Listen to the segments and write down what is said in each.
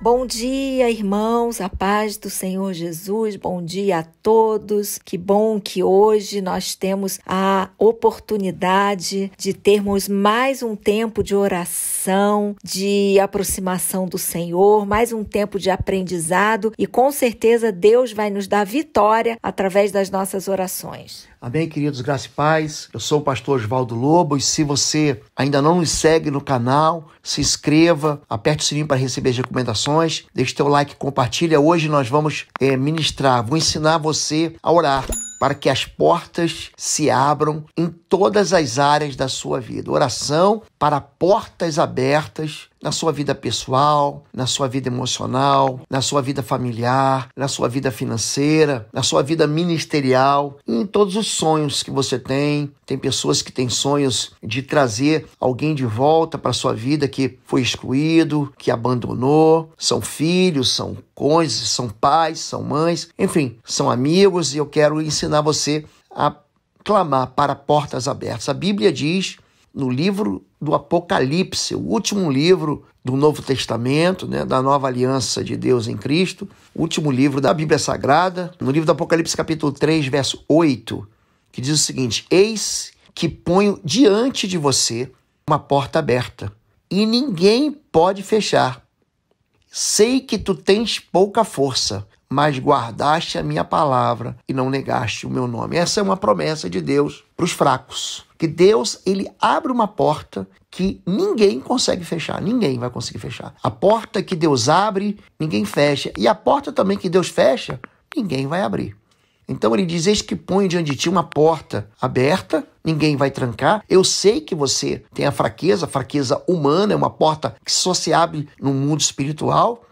Bom dia, irmãos, a paz do Senhor Jesus, bom dia a todos. Que bom que hoje nós temos a oportunidade de termos mais um tempo de oração, de aproximação do Senhor, mais um tempo de aprendizado e com certeza Deus vai nos dar vitória através das nossas orações. Amém, queridos, graça e paz. Eu sou o pastor Oswaldo Lobo e se você ainda não nos segue no canal, se inscreva, aperte o sininho para receber as recomendações orações, deixe teu like, compartilha. Hoje nós vamos é, ministrar, vou ensinar você a orar para que as portas se abram em todas as áreas da sua vida. Oração para portas abertas na sua vida pessoal, na sua vida emocional, na sua vida familiar, na sua vida financeira, na sua vida ministerial, em todos os sonhos que você tem. Tem pessoas que têm sonhos de trazer alguém de volta para sua vida que foi excluído, que abandonou, são filhos, são cônjuges, são pais, são mães, enfim, são amigos e eu quero ensinar você a clamar para portas abertas. A Bíblia diz no livro do Apocalipse, o último livro do Novo Testamento, né, da nova aliança de Deus em Cristo, o último livro da Bíblia Sagrada, no livro do Apocalipse, capítulo 3, verso 8, que diz o seguinte: Eis que ponho diante de você uma porta aberta, e ninguém pode fechar. Sei que tu tens pouca força, mas guardaste a minha palavra e não negaste o meu nome. Essa é uma promessa de Deus para os fracos. Que Deus, ele abre uma porta que ninguém consegue fechar, ninguém vai conseguir fechar. A porta que Deus abre, ninguém fecha, e a porta também que Deus fecha, ninguém vai abrir. Então ele diz: Eis que põe diante de ti uma porta aberta, ninguém vai trancar. Eu sei que você tem a fraqueza, a fraqueza humana, é uma porta que só se abre no mundo espiritual,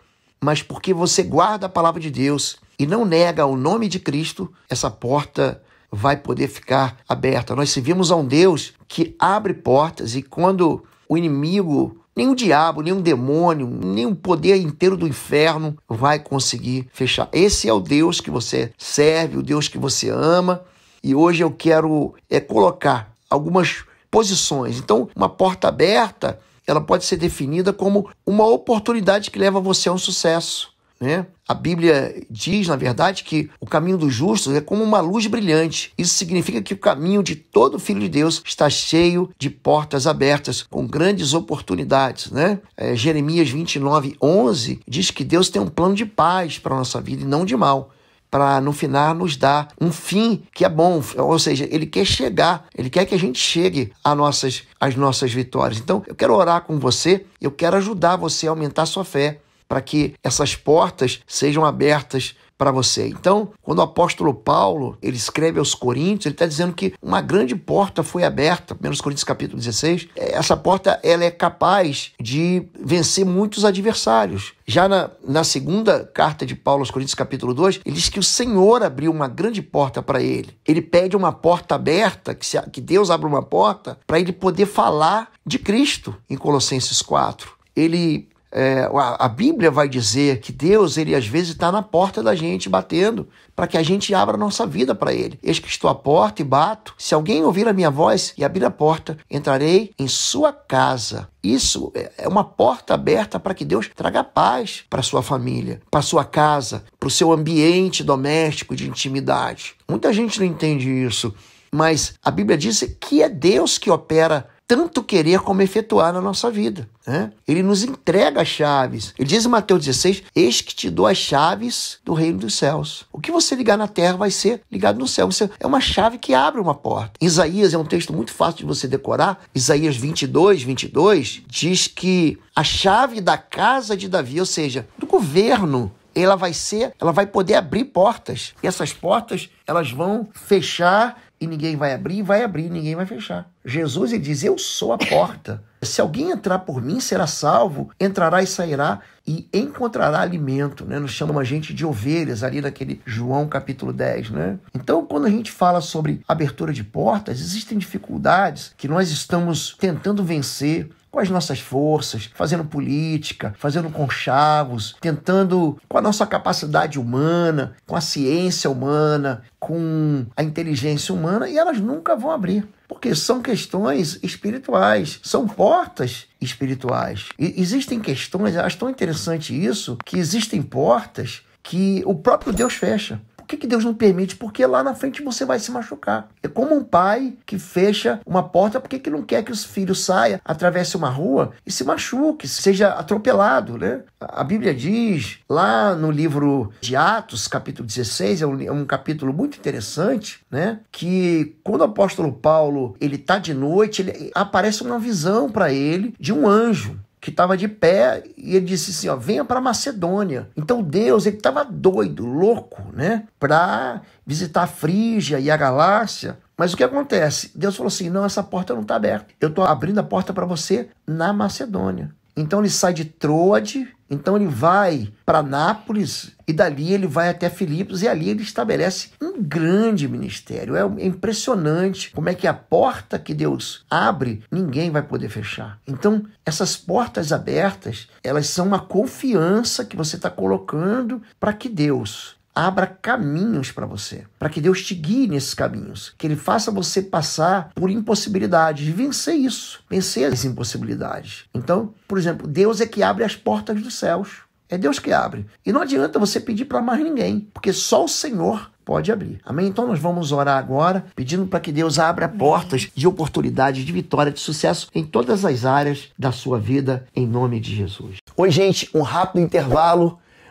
mas porque você guarda a palavra de Deus e não nega o nome de Cristo, essa porta vai poder ficar aberta. Nós servimos a um Deus que abre portas e quando o inimigo, nem o diabo, nem o demônio, nem o poder inteiro do inferno vai conseguir fechar. Esse é o Deus que você serve, o Deus que você ama. E hoje eu quero é, colocar algumas posições. Então, uma porta aberta ela pode ser definida como uma oportunidade que leva você a um sucesso. Né? A Bíblia diz, na verdade, que o caminho dos justos é como uma luz brilhante. Isso significa que o caminho de todo filho de Deus está cheio de portas abertas, com grandes oportunidades. Né? É, Jeremias 29, 11 diz que Deus tem um plano de paz para a nossa vida e não de mal para no final nos dar um fim que é bom, ou seja, ele quer chegar, ele quer que a gente chegue às nossas, às nossas vitórias. Então, eu quero orar com você, eu quero ajudar você a aumentar a sua fé para que essas portas sejam abertas para você. Então, quando o apóstolo Paulo ele escreve aos Coríntios, ele está dizendo que uma grande porta foi aberta, 1 Coríntios capítulo 16, é, essa porta ela é capaz de vencer muitos adversários. Já na, na segunda carta de Paulo aos Coríntios capítulo 2, ele diz que o Senhor abriu uma grande porta para ele. Ele pede uma porta aberta, que, se, que Deus abra uma porta, para ele poder falar de Cristo em Colossenses 4. Ele é, a, a Bíblia vai dizer que Deus, ele às vezes está na porta da gente batendo, para que a gente abra a nossa vida para ele. Eis que estou à porta e bato. Se alguém ouvir a minha voz e abrir a porta, entrarei em sua casa isso é, é uma porta aberta para que Deus traga paz para sua família, para sua casa, para o seu ambiente doméstico de intimidade. Muita gente não entende isso, mas a Bíblia diz que é Deus que opera tanto querer como efetuar na nossa vida. Né? Ele nos entrega as chaves. Ele diz em Mateus 16: Eis que te dou as chaves do reino dos céus. O que você ligar na terra vai ser ligado no céu. Você é uma chave que abre uma porta. Isaías é um texto muito fácil de você decorar. Isaías 22, 22 diz que a chave da casa de Davi, ou seja, do governo ela vai ser, ela vai poder abrir portas. E essas portas, elas vão fechar e ninguém vai abrir, vai abrir e ninguém vai fechar. Jesus ele diz: Eu sou a porta. Se alguém entrar por mim, será salvo, entrará e sairá e encontrará alimento. Né? Nos chama a gente de ovelhas ali naquele João capítulo 10. Né? Então, quando a gente fala sobre abertura de portas, existem dificuldades que nós estamos tentando vencer, com as nossas forças, fazendo política, fazendo conchavos, tentando, com a nossa capacidade humana, com a ciência humana, com a inteligência humana, e elas nunca vão abrir. Porque são questões espirituais, são portas espirituais. E existem questões, acho tão interessante isso, que existem portas que o próprio Deus fecha. Por que, que Deus não permite? Porque lá na frente você vai se machucar. É como um pai que fecha uma porta, por que, que não quer que os filhos saiam, atravesse uma rua e se machuque, seja atropelado, né? A Bíblia diz lá no livro de Atos, capítulo 16, é um, é um capítulo muito interessante, né? Que quando o apóstolo Paulo ele tá de noite, ele, aparece uma visão para ele de um anjo que estava de pé e ele disse assim, ó, venha para Macedônia. Então Deus, ele estava doido, louco, né, para visitar a Frígia e a Galácia. Mas o que acontece? Deus falou assim: "Não, essa porta não está aberta. Eu estou abrindo a porta para você na Macedônia." Então ele sai de Troade então ele vai para Nápoles e dali ele vai até Filipos e ali ele estabelece um grande ministério. É, é impressionante como é que a porta que Deus abre, ninguém vai poder fechar. Então, essas portas abertas, elas são uma confiança que você está colocando para que Deus abra caminhos para você, para que Deus te guie nesses caminhos, que Ele faça você passar por impossibilidades, vencer isso, vencer as impossibilidades. Então, por exemplo, Deus é que abre as portas dos céus. É Deus que abre. E não adianta você pedir para mais ninguém, porque só o Senhor pode abrir. Amém? Então nós vamos orar agora, pedindo para que Deus abra portas de oportunidade, de vitória, de sucesso em todas as áreas da sua vida, em nome de Jesus. Oi, gente, um rápido intervalo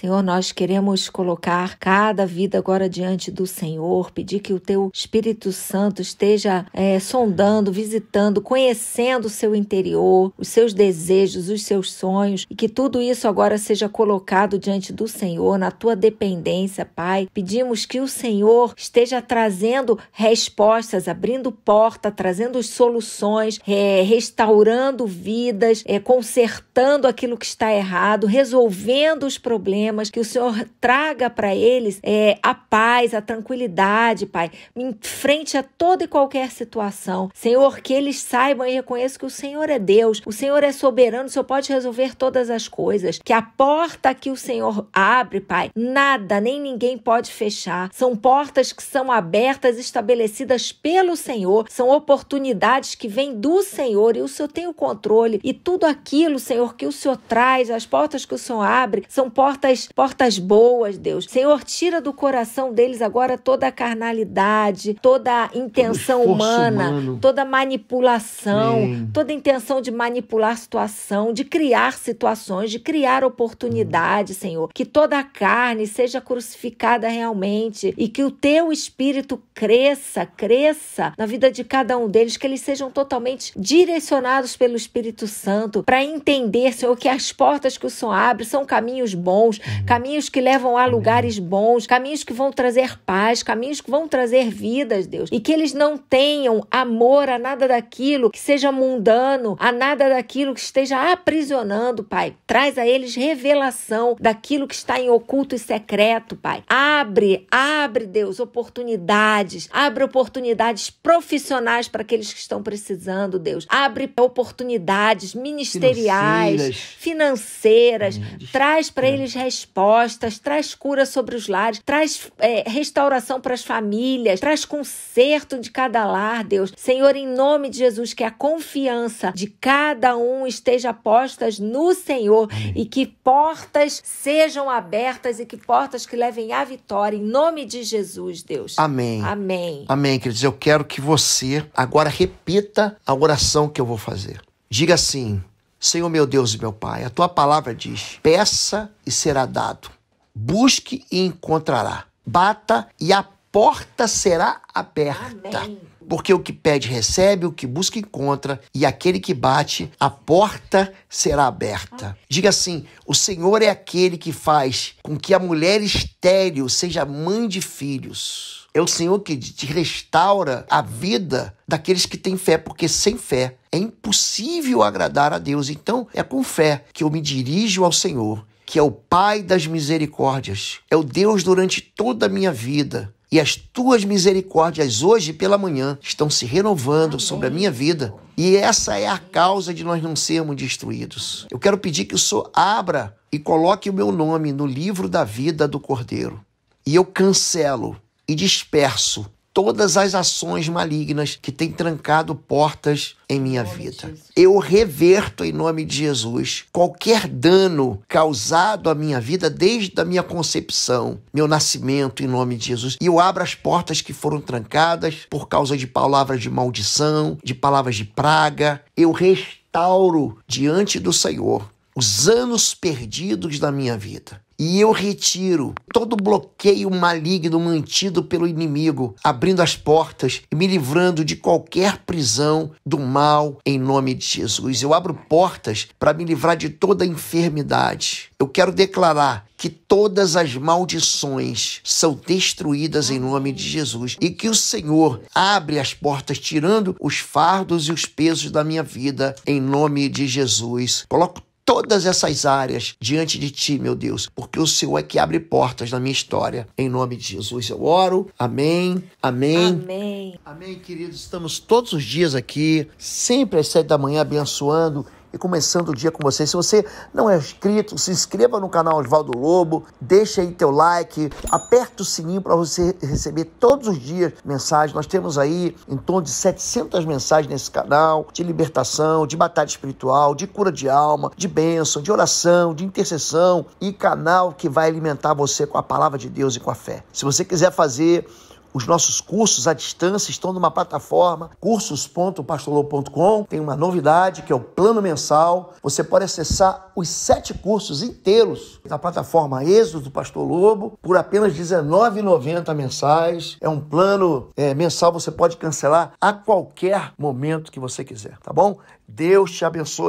Senhor, nós queremos colocar cada vida agora diante do Senhor, pedir que o teu Espírito Santo esteja é, sondando, visitando, conhecendo o seu interior, os seus desejos, os seus sonhos e que tudo isso agora seja colocado diante do Senhor, na tua dependência, Pai. Pedimos que o Senhor esteja trazendo respostas, abrindo porta, trazendo soluções, é, restaurando vidas, é, consertando aquilo que está errado, resolvendo os problemas problemas, que o Senhor traga para eles é, a paz, a tranquilidade, Pai, em frente a toda e qualquer situação. Senhor, que eles saibam e reconheçam que o Senhor é Deus, o Senhor é soberano, o Senhor pode resolver todas as coisas, que a porta que o Senhor abre, Pai, nada, nem ninguém pode fechar. São portas que são abertas, estabelecidas pelo Senhor, são oportunidades que vêm do Senhor e o Senhor tem o controle. E tudo aquilo, Senhor, que o Senhor traz, as portas que o Senhor abre, são portas portas boas, Deus. Senhor, tira do coração deles agora toda a carnalidade, toda a intenção humana, humano. toda manipulação, Amém. toda intenção de manipular situação, de criar situações, de criar oportunidade, Senhor. Que toda a carne seja crucificada realmente e que o teu espírito cresça, cresça na vida de cada um deles, que eles sejam totalmente direcionados pelo Espírito Santo para entender, Senhor, que as portas que o Senhor abre são caminhos bons, bons, uhum. caminhos que levam a lugares bons, caminhos que vão trazer paz, caminhos que vão trazer vidas, Deus. E que eles não tenham amor a nada daquilo que seja mundano, a nada daquilo que esteja aprisionando, Pai. Traz a eles revelação daquilo que está em oculto e secreto, Pai. Abre, abre, Deus, oportunidades. Abre oportunidades profissionais para aqueles que estão precisando, Deus. Abre oportunidades ministeriais, financeiras. financeiras. Traz para é. eles respostas, traz cura sobre os lares, traz é, restauração para as famílias, traz conserto de cada lar, Deus. Senhor, em nome de Jesus, que a confiança de cada um esteja postas no Senhor Amém. e que portas sejam abertas e que portas que levem à vitória, em nome de Jesus, Deus. Amém. Amém. Amém, queridos. Eu quero que você agora repita a oração que eu vou fazer. Diga assim: Senhor meu Deus e meu Pai, a tua palavra diz: peça e será dado, busque e encontrará, bata e a porta será aberta. Amém. Porque o que pede recebe, o que busca encontra, e aquele que bate, a porta será aberta. Diga assim: o Senhor é aquele que faz com que a mulher estéril seja mãe de filhos é o Senhor que te restaura a vida daqueles que têm fé, porque sem fé é impossível agradar a Deus. Então, é com fé que eu me dirijo ao Senhor, que é o Pai das misericórdias, é o Deus durante toda a minha vida. E as tuas misericórdias hoje pela manhã estão se renovando Amém. sobre a minha vida. E essa é a causa de nós não sermos destruídos. Eu quero pedir que o Senhor abra e coloque o meu nome no livro da vida do Cordeiro. E eu cancelo e disperso todas as ações malignas que têm trancado portas em minha vida. Eu reverto em nome de Jesus qualquer dano causado à minha vida desde a minha concepção, meu nascimento em nome de Jesus. E eu abro as portas que foram trancadas por causa de palavras de maldição, de palavras de praga. Eu restauro diante do Senhor os anos perdidos da minha vida. E eu retiro todo bloqueio maligno mantido pelo inimigo, abrindo as portas e me livrando de qualquer prisão do mal em nome de Jesus. Eu abro portas para me livrar de toda enfermidade. Eu quero declarar que todas as maldições são destruídas em nome de Jesus e que o Senhor abre as portas, tirando os fardos e os pesos da minha vida em nome de Jesus. Coloco todas essas áreas diante de ti, meu Deus, porque o Senhor é que abre portas na minha história. Em nome de Jesus eu oro. Amém. Amém. Amém. Amém, queridos. Estamos todos os dias aqui, sempre às sete da manhã abençoando e começando o dia com você. Se você não é inscrito, se inscreva no canal Oswaldo Lobo, deixa aí teu like, aperta o sininho para você receber todos os dias mensagens. Nós temos aí em torno de 700 mensagens nesse canal de libertação, de batalha espiritual, de cura de alma, de bênção, de oração, de intercessão e canal que vai alimentar você com a palavra de Deus e com a fé. Se você quiser fazer os nossos cursos à distância estão numa plataforma, cursos.pastorlou.com. Tem uma novidade que é o plano mensal. Você pode acessar os sete cursos inteiros na plataforma Êxodo do Pastor Lobo por apenas R$19,90 mensais. É um plano é, mensal, você pode cancelar a qualquer momento que você quiser, tá bom? Deus te abençoe.